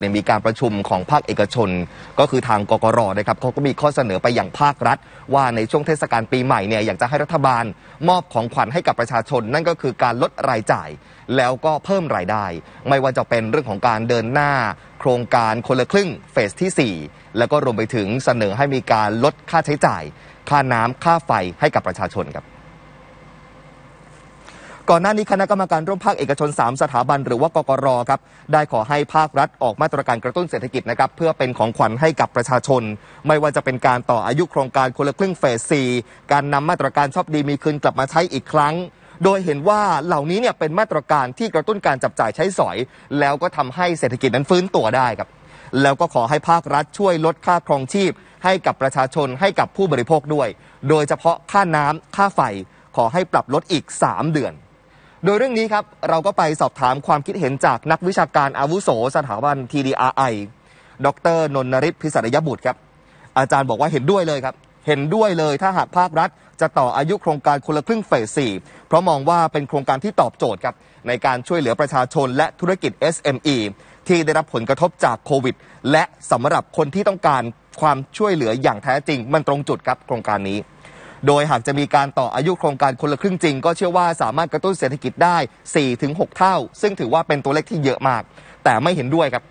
เนี่ยมีการประชุมของภาคเอกชน ก็คือทางกกรนะครับเขาก็มีข้อเสนอไปอย่างภาครัฐ ว่าในช่วงเทศกาลปีใหม่เนี่ยอยากจะให้รัฐบาลมอบของขวัญให้กับประชาชนนั่นก็คือการลดรายจ่าย แล้วก็เพิ่มรายได้ ไม่ว่าจะเป็นเรื่องของการเดินหน้าโครงการคนละครึ่งเฟสที่ 4 แล้วก็รวมไปถึงเสนอให้มีการลดค่าใช้จ่าย ค่าน้ำค่าไฟให้กับประชาชนครับก่อนหน้านี้คณะกรรมการร่วมภาคเอกชน 3 สถาบันหรือว่ากกรครับได้ขอให้ภาครัฐออกมาตรการกระตุ้นเศรษฐกิจนะครับเพื่อเป็นของขวัญให้กับประชาชน ไม่ว่าจะเป็นการต่ออายุโครงการคนละครึ่งเฟสสีการนำมาตรการชอบดีมีคืนกลับมาใช้อีกครั้ง โดยเห็นว่าเหล่านี้เนี่ยเป็นมาตรการที่กระตุ้นการจับจ่ายใช้สอย แล้วก็ทำให้เศรษฐกิจนั้นฟื้นตัวได้ครับแล้วก็ขอให้ภาครัฐช่วยลดค่าครองชีพ ให้กับประชาชนให้กับผู้บริโภคด้วย โดยเฉพาะค่าน้ำค่าไฟขอให้ปรับลดอีก 3 เดือนโดยเรื่องนี้ครับเราก็ไปสอบถามความคิดเห็นจากนักวิชาการอาวุโสสถาบัน TDRI ดรนนทริศพิศรยบุตรครับ อาจารย์บอกว่าเห็นด้วยเลยครับ เห็นด้วยเลยถ้าหากภาครัฐจะต่ออายุโครงการคนละครึ่งเฟส 4 เพราะมองว่าเป็นโครงการที่ตอบโจทย์ครับในการช่วยเหลือประชาชนและธุรกิจ SME ที่ได้รับผลกระทบจากโควิด และสำหรับคนที่ต้องการความช่วยเหลืออย่างแท้จริง มันตรงจุดครับโครงการนี้โดยหากจะมีการต่ออายุโครงการคนละครึ่งจริง ก็เชื่อว่าสามารถกระตุ้นเศรษฐกิจได้ 4-6 เท่า ซึ่งถือว่าเป็นตัวเลขที่เยอะมาก แต่ไม่เห็นด้วยครับ